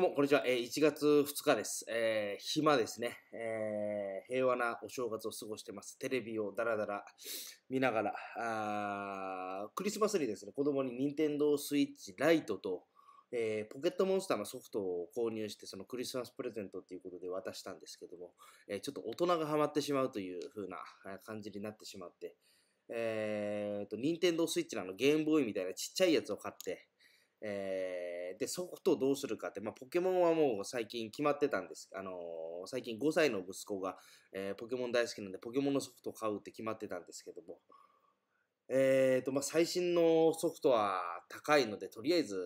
どうも、こんにちは。えー、1月2日です。えー、暇ですね。えー、平和なお正月を過ごしてます。テレビをダラダラ見ながら、あクリスマスにですね、子供に任天堂スイッチライトと、えー、ポケットモンスターのソフトを購入して、そのクリスマスプレゼントっていうことで渡したんですけども、えー、ちょっと大人がハマってしまうという風な感じになってしまって、えーと、任天堂スイッチのあのゲームボーイみたいなちっちゃいやつを買って、えー、で、ソフトどうするかって、まあ、ポケモンはもう最近決まってたんです。あのー、最近5歳の息子が、えー、ポケモン大好きなんで、ポケモンのソフトを買うって決まってたんですけども、えーと、まあ、最新のソフトは高いので、とりあえず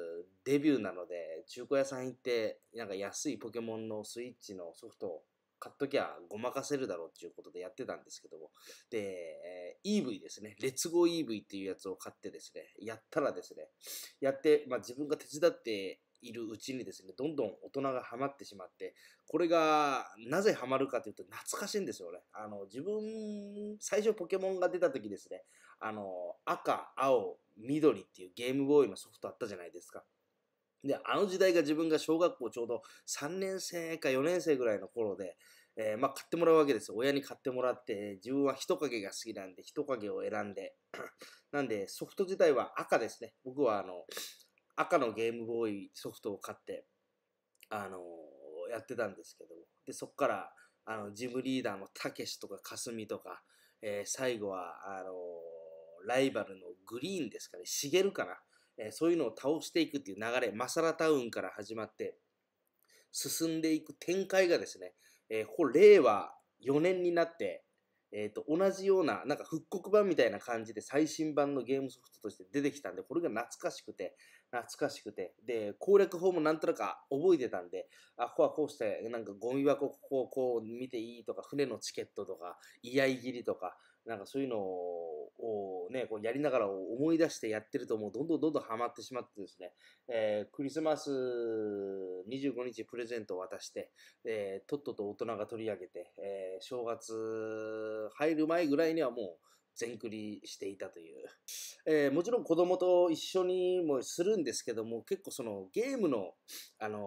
デビューなので、中古屋さん行って、なんか安いポケモンのスイッチのソフトを買っときゃごまかせるだろうっていうことでやってたんですけども、で、EV ですね、レッツゴー EV っていうやつを買ってですね、やったらですね、やって、まあ、自分が手伝っているうちにですね、どんどん大人がハマってしまって、これがなぜハマるかというと懐かしいんですよね。あの、自分、最初ポケモンが出た時ですね、あの、赤、青、緑っていうゲームボーイのソフトあったじゃないですか。で、あの時代が自分が小学校ちょうど3年生か4年生ぐらいの頃で、えー、まあ買ってもらうわけですよ。親に買ってもらって、自分は人影が好きなんで、人影を選んで。なんで、ソフト自体は赤ですね。僕はあの、赤のゲームボーイソフトを買って、あのー、やってたんですけど、で、そっから、あの、ジムリーダーのたけしとかかすみとか、えー、最後は、あのー、ライバルのグリーンですかね、しげるかな。えー、そういうのを倒していくっていう流れ、マサラタウンから始まって、進んでいく展開がですね、えー、ここ令和4年になって、えっ、ー、と、同じような、なんか復刻版みたいな感じで最新版のゲームソフトとして出てきたんで、これが懐かしくて、懐かしくて、で、攻略法もなんとなく覚えてたんで、あ、ここはこうして、なんかゴミ箱ここをこう見ていいとか、船のチケットとか、居合切りとか、なんかそういうのをね、こうやりながら思い出してやってるともうどんどんどんどんハマってしまってですね、えー、クリスマス25日プレゼントを渡して、えー、とっとと大人が取り上げて、えー、正月入る前ぐらいにはもう、全クリしていたという、えー、もちろん子供と一緒にもするんですけども結構そのゲームの、あのー、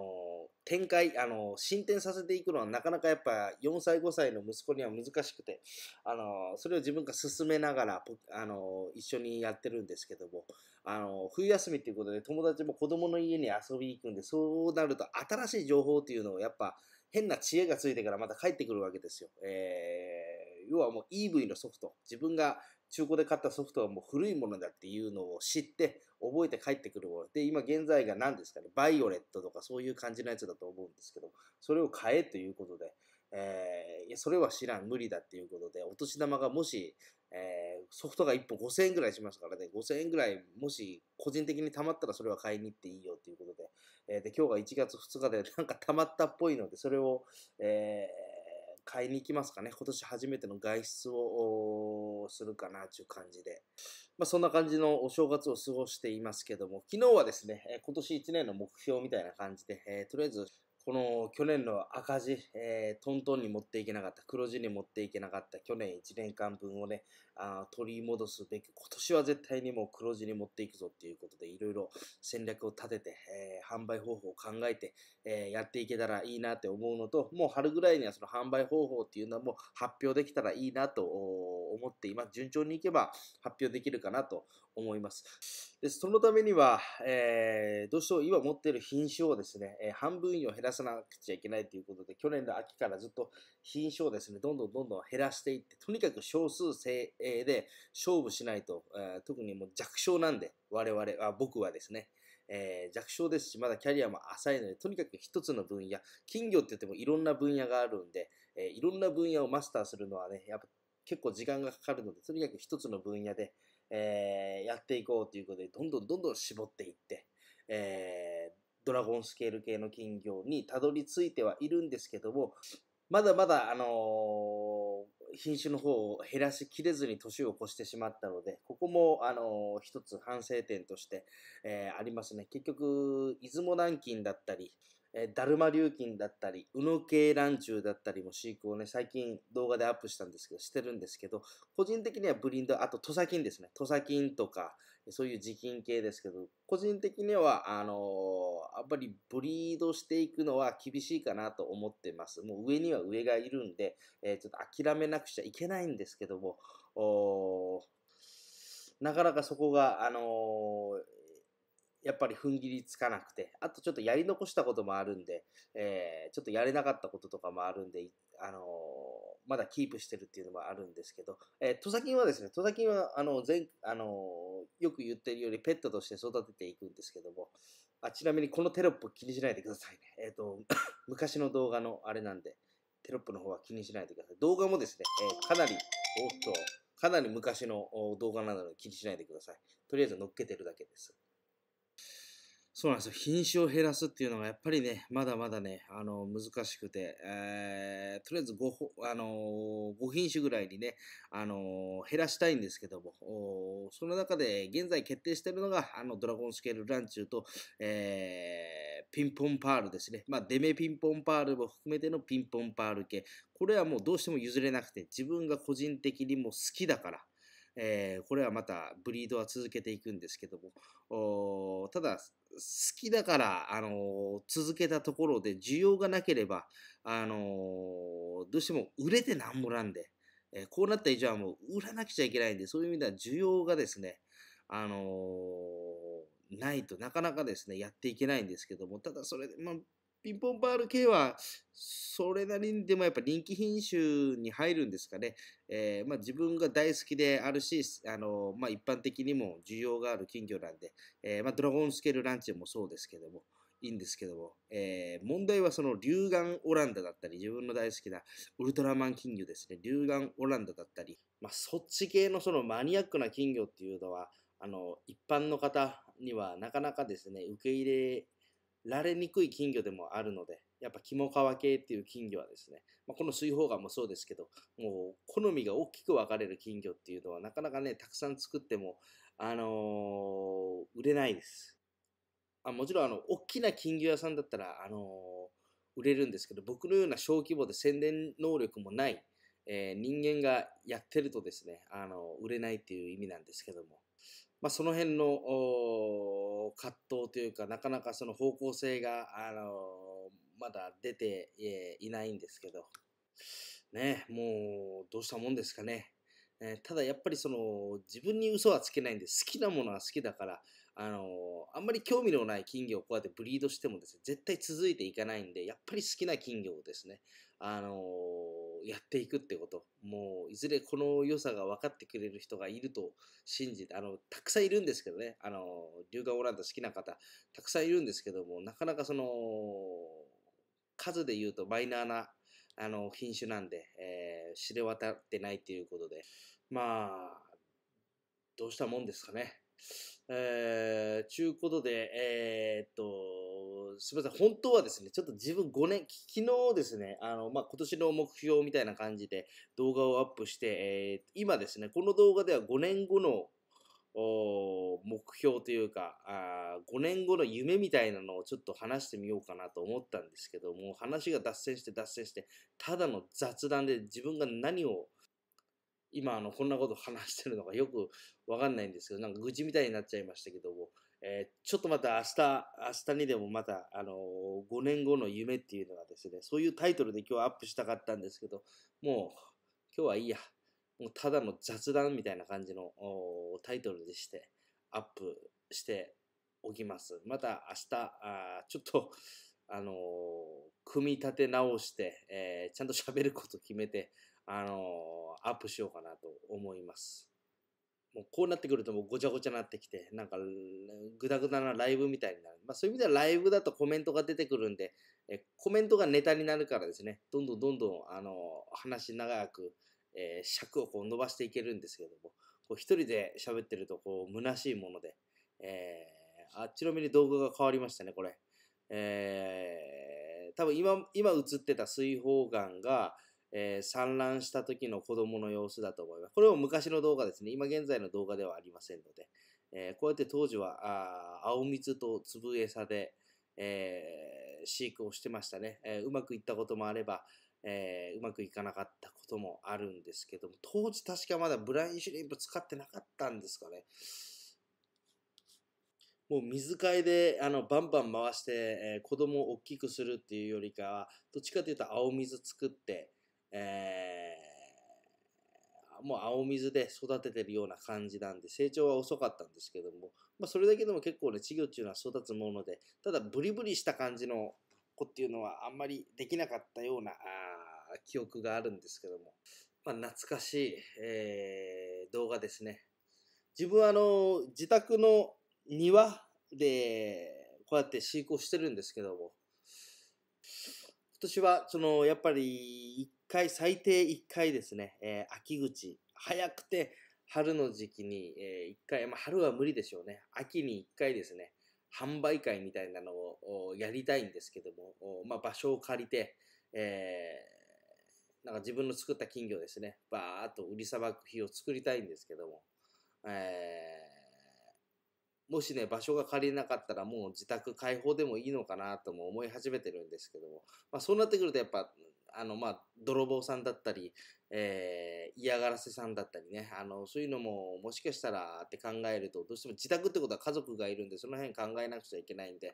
展開、あのー、進展させていくのはなかなかやっぱ4歳5歳の息子には難しくて、あのそれを自分が進めながら、あの一緒にやってるんですけども、あの冬休みっていうことで友達も子供の家に遊びに行くんでそうなると新しい情報っていうのをやっぱ変な知恵がついてからまた帰ってくるわけですよ。えー要はもう EV のソフト、自分が中古で買ったソフトはもう古いものだっていうのを知って、覚えて帰ってくるもの。で、今現在が何ですかね、バイオレットとかそういう感じのやつだと思うんですけど、それを買えということで、えー、いや、それは知らん、無理だっていうことで、お年玉がもし、えー、ソフトが1本5000円ぐらいしますからね、5000円ぐらい、もし個人的に貯まったらそれは買いに行っていいよっていうことで、えー、で、今日が1月2日でなんか貯まったっぽいので、それを、えー、買いに行きますかね。今年初めての外出をするかなという感じで。まあ、そんな感じのお正月を過ごしていますけども、昨日はですね、今年1年の目標みたいな感じで、えー、とりあえずこの去年の赤字、えー、トントンに持っていけなかった、黒字に持っていけなかった去年1年間分をね、あ取り戻すべく、今年は絶対にもう黒字に持っていくぞっていうことで、いろいろ戦略を立てて、えー、販売方法を考えて、えー、やっていけたらいいなって思うのと、もう春ぐらいにはその販売方法っていうのはもう発表できたらいいなと思っています。順調にいけば発表できるかなと思います。でそのためには、えー、どうしても今持っている品種をですね、えー、半分以を減らさなくちゃいけないということで、去年の秋からずっと品種をですね、どんどんどんどん減らしていって、とにかく少数精鋭で勝負しないと、えー、特にもう弱小なんで、我々は、僕はですね、えー、弱小ですし、まだキャリアも浅いので、とにかく一つの分野、金魚って言ってもいろんな分野があるんで、えー、いろんな分野をマスターするのはね、やっぱ結構時間がかかるので、とにかく一つの分野で、えー、やっていこうということで、どんどんどんどん絞っていって、えー、ドラゴンスケール系の金魚にたどり着いてはいるんですけども、まだまだ、あのー、品種の方を減らしきれずに年を越してしまったので、ここも、あのー、一つ反省点として、えー、ありますね。結局、出雲南京だったり、えー、だるま流金だったり、うぬけ蘭中だったりも飼育をね、最近動画でアップしたんですけど、してるんですけど、個人的にはブリンド、あと土佐菌ですね。土佐菌とか、そういう磁菌系ですけど、個人的には、あのー、やっぱりブリードしていくのは厳しいかなと思ってます。もう上には上がいるんで、えー、ちょっと諦めなくちゃいけないんですけども、なかなかそこが、あのーやっぱり踏ん切りつかなくて、あとちょっとやり残したこともあるんで、えー、ちょっとやれなかったこととかもあるんで、あのー、まだキープしてるっていうのもあるんですけど、えー、トサキンはですね、トサキンは、あの、前、あのー、よく言ってるよりペットとして育てていくんですけども、あちなみにこのテロップ気にしないでくださいね。えっ、ー、と、昔の動画のあれなんで、テロップの方は気にしないでください。動画もですね、えかなり、おっと、かなり昔の動画なので気にしないでください。とりあえず乗っけてるだけです。そうなんですよ。品種を減らすっていうのがやっぱりね、まだまだね、あの、難しくて、えー、とりあえず5、あのー、5品種ぐらいにね、あのー、減らしたいんですけども、その中で現在決定しているのが、あの、ドラゴンスケールランチューと、えー、ピンポンパールですね。まあ、デメピンポンパールも含めてのピンポンパール系。これはもうどうしても譲れなくて、自分が個人的にも好きだから、えー、これはまたブリードは続けていくんですけども、ただ、好きだから、あの続けたところで需要がなければ、あのどうしても売れてなんもなんで、えこうなった以上はもう売らなくちゃいけないんで、そういう意味では需要がですね、あのないとなかなかですね、やっていけないんですけども、ただそれで、まあ、ピンポンパール系は、それなりにでもやっぱ人気品種に入るんですかね。えー、まあ、自分が大好きであるし、あのまあ、一般的にも需要がある金魚なんで、えー、まあ、ドラゴンスケールランチもそうですけども、いいんですけども、えー、問題はその龍眼オランダだったり、自分の大好きなウルトラマン金魚ですね、龍眼オランダだったり、まそっち系のそのマニアックな金魚っていうのは、あの一般の方にはなかなかですね受け入れられにくい金魚でもあるので、やっぱ肝皮系っていう金魚はですね、まあ、この水泡岩もそうですけど、もう好みが大きく分かれる金魚っていうのはなかなかね、たくさん作っても、あのー、売れないです。あもちろん、あの、大きな金魚屋さんだったら、あのー、売れるんですけど、僕のような小規模で宣伝能力もない、えー、人間がやってるとですね、あの売れないっていう意味なんですけども、まあ、その辺の、葛藤というかなかなかその方向性があのまだ出て、いないんですけど、ね、もうどうしたもんですかね。えー、ただやっぱりその自分に嘘はつけないんで好きなものは好きだから、あのー、あんまり興味のない金魚をこうやってブリードしてもですね絶対続いていかないんでやっぱり好きな金魚をですね、あのーやっていくってこと。もう、いずれこの良さが分かってくれる人がいると信じて、あの、たくさんいるんですけどね、あの、龍河オランダ好きな方、たくさんいるんですけども、なかなかその、数で言うとマイナーな、あの、品種なんで、えー、知れ渡ってないっていうことで、まあ、どうしたもんですかね。えー、ちゅうことで、えー、っと、すみません、本当はですね、ちょっと自分5年、昨日ですね、あの、まあ、今年の目標みたいな感じで動画をアップして、えー、今ですね、この動画では5年後の目標というかあ5年後の夢みたいなのをちょっと話してみようかなと思ったんですけども話が脱線して脱線してただの雑談で自分が何を今あのこんなこと話してるのかよくわかんないんですけどなんか愚痴みたいになっちゃいましたけどもえー、ちょっとまた明日、明日にでもまた、あのー、5年後の夢っていうのがですね、そういうタイトルで今日はアップしたかったんですけど、もう、今日はいいや。もうただの雑談みたいな感じのタイトルでして、アップしておきます。また明日、あちょっと、あのー、組み立て直して、えー、ちゃんと喋ること決めて、あのー、アップしようかなと思います。もうこうなってくるともうごちゃごちゃになってきて、なんか、ぐだぐだなライブみたいになる。まあそういう意味ではライブだとコメントが出てくるんで、えコメントがネタになるからですね、どんどんどんどん、あの、話長く、えー、尺をこう伸ばしていけるんですけども、こう一人で喋ってると、こう、虚しいもので、えー、あっちの目に動画が変わりましたね、これ。えー、多分今、今映ってた水泡眼が、えー、産卵した時の子供の様子だと思います。これも昔の動画ですね。今現在の動画ではありませんので、えー、こうやって当時はあ青水と粒餌で、えー、飼育をしてましたね、えうまくいったこともあれば、えうまくいかなかったこともあるんですけども、当時確かまだブラインシュリンプ使ってなかったんですかね。もう水替えであのバンバン回して、えー、子供を大きくするっていうよりかは、どっちかというと青水作って、えー、もう青水で育ててるような感じなんで、成長は遅かったんですけども、まあ、それだけでも結構ね、稚魚っていうのは育つもので、ただブリブリした感じの子っていうのはあんまりできなかったような記憶があるんですけども、まあ、懐かしい、えー、動画ですね。自分はあの自宅の庭でこうやって飼育をしてるんですけども今年はそのやっぱり回、最低1回ですね、えー、秋口、早くて春の時期に、えー、1回、まあ、春は無理でしょうね、秋に1回ですね、販売会みたいなのをやりたいんですけども、まあ、場所を借りて、えー、なんか自分の作った金魚ですね、バーっと売りさばく日を作りたいんですけども、えもしね、場所が借りれなかったらもう自宅開放でもいいのかなとも思い始めてるんですけども、まあ、そうなってくるとやっぱ、あの、まあ、泥棒さんだったり、えー、嫌がらせさんだったりね、あの、そういうのももしかしたらって考えると、どうしても自宅ってことは家族がいるんで、その辺考えなくちゃいけないんで、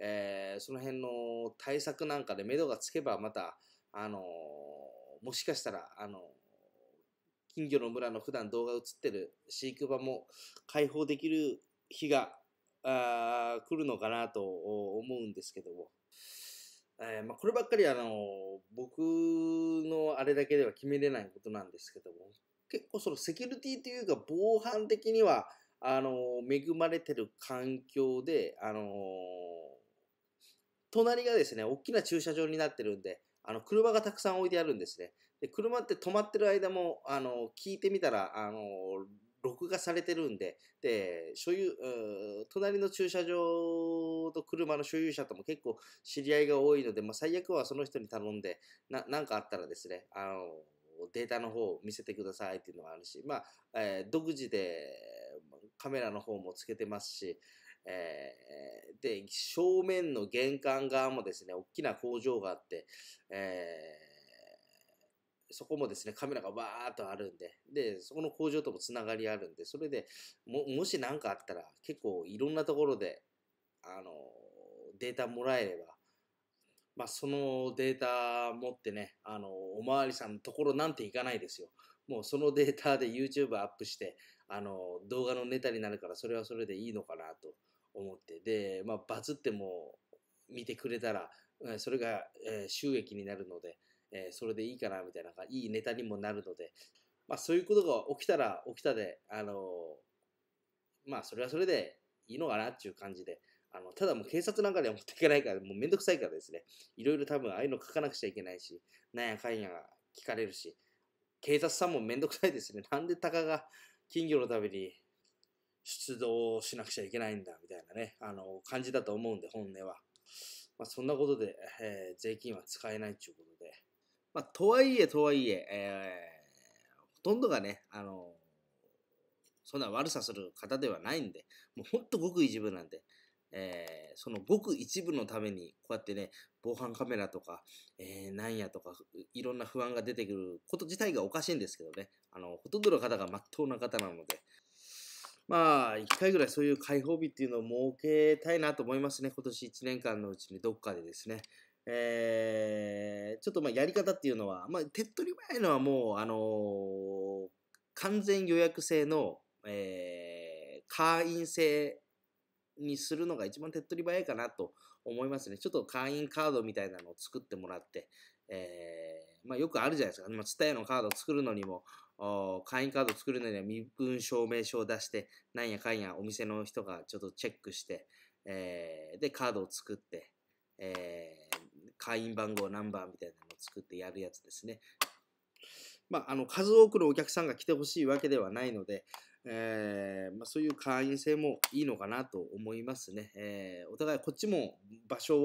えー、その辺の対策なんかで目処がつけばまた、あのもしかしたら、あの金魚の村の普段動画映ってる飼育場も開放できる日があ来るのかなと思うんですけども、えー、まあ、こればっかりあの僕のあれだけでは決めれないことなんですけども結構そのセキュリティというか防犯的にはあの恵まれてる環境であの隣がですね大きな駐車場になってるんであの車がたくさん置いてあるんですねで車って止まってる間もあの聞いてみたらあの録画されてるんで、で、所有、隣の駐車場と車の所有者とも結構知り合いが多いので、まあ、最悪はその人に頼んで、な、なんかあったらですね、あの、データの方を見せてくださいっていうのがあるし、まあ、えー、独自でカメラの方もつけてますし、えー、で、正面の玄関側もですね、大きな工場があって、えそこもですね、カメラがわーっとあるんで、で、そこの工場ともつながりあるんで、それでも、もし何かあったら、結構いろんなところで、あの、データもらえれば、まあ、そのデータ持ってね、あの、おまわりさんのところなんていかないですよ。もうそのデータで YouTube アップして、あの、動画のネタになるから、それはそれでいいのかなと思って、で、まあ、バズっても見てくれたら、それが収益になるので、えー、それでいいかなみたいな、いいネタにもなるので、まあそういうことが起きたら起きたで、あのー、まあそれはそれでいいのかなっていう感じで、あの、ただもう警察なんかでは持っていけないから、もうめんどくさいからですね、いろいろ多分ああいうの書かなくちゃいけないし、なんやかんや聞かれるし、警察さんもめんどくさいですね。なんでたかが金魚のために出動しなくちゃいけないんだ、みたいなね、あの、感じだと思うんで、本音は。まあそんなことで、えー、税金は使えないっいうことで。まあ、とはいえ、とはいえ、えー、ほとんどがね、あの、そんな悪さする方ではないんで、もうほんとごく一部なんで、えー、そのごく一部のために、こうやってね、防犯カメラとか、えー、なんやとか、いろんな不安が出てくること自体がおかしいんですけどね、あの、ほとんどの方が真っ当な方なので、まあ、1回ぐらいそういう解放日っていうのを設けたいなと思いますね。今年1年間のうちにどっかでですね。えー、ちょっとまあやり方っていうのは、まあ、手っ取り早いのはもう、あのー、完全予約制の、えー、会員制にするのが一番手っ取り早いかなと思いますね。ちょっと会員カードみたいなのを作ってもらって、えー、まあ、よくあるじゃないですか。まあ、伝えのカードを作るのにも、会員カード作るのには身分証明書を出して、なんやかんやお店の人がちょっとチェックして、えー、で、カードを作って、えー会員番号何番みたいなのを作ってやるやつですね。まあ、あの数多くのお客さんが来てほしいわけではないので、えー、まあ、そういう会員制もいいのかなと思いますね。えー、お互いこっちも場所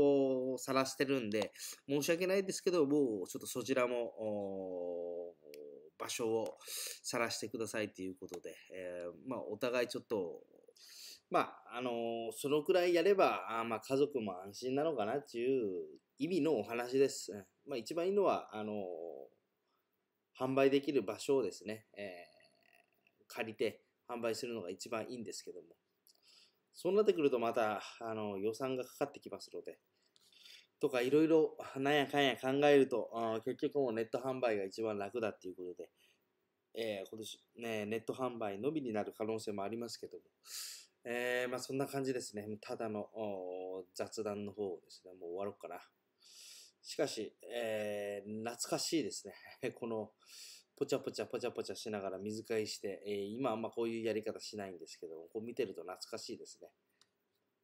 を晒してるんで、申し訳ないですけど、もうちょっとそちらも場所を晒してくださいということで、えー、まあ、お互いちょっと、まあ、あのそのくらいやれば、あま家族も安心なのかなっていう意味のお話です。まあ、一番いいのは、あの販売できる場所をですね、えー、借りて販売するのが一番いいんですけども、そうなってくるとまた、あの、予算がかかってきますので、とかいろいろなんやかんや考えると、あ結局もうネット販売が一番楽だっていうことで、えー、今年、ね、ネット販売のみになる可能性もありますけども、えー、まあそんな感じですね。ただの雑談の方をですね、もう終わろうかな。しかし、えー、懐かしいですね。この、ポチャポチャポチャポチャしながら水替えして、えー、今あんまこういうやり方しないんですけど、こう見てると懐かしいですね。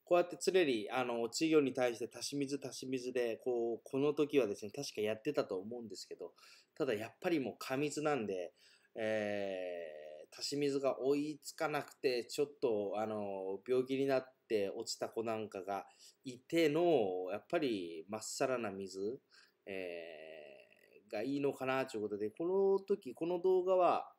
こうやって常に、あの、稚魚に対して足し水足し水で、こう、この時はですね、確かやってたと思うんですけど、ただやっぱりもう過密なんで、えー足し水が追いつかなくて、ちょっと、あの、病気になって落ちた子なんかがいての、やっぱり、まっさらな水、えー、がいいのかな、ということで、この時、この動画は、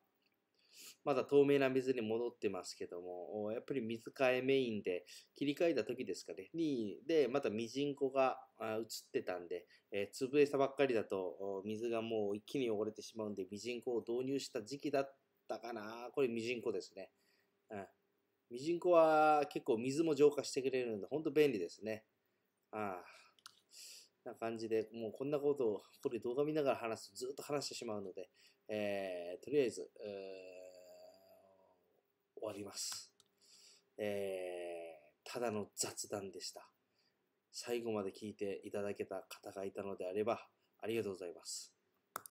まだ透明な水に戻ってますけども、やっぱり水替えメインで切り替えた時ですかね、に、で、またミジンコが映ってたんで、えー、潰れたばっかりだと水がもう一気に汚れてしまうんで、ミジンコを導入した時期だっったかなこれ、ミジンコですね。うん。ミジンコは結構水も浄化してくれるので、ほんと便利ですね。ああ。な感じで、もうこんなことを、これ動画見ながら話すとずっと話してしまうので、えー、とりあえず、終わります。えー、ただの雑談でした。最後まで聞いていただけた方がいたのであれば、ありがとうございます。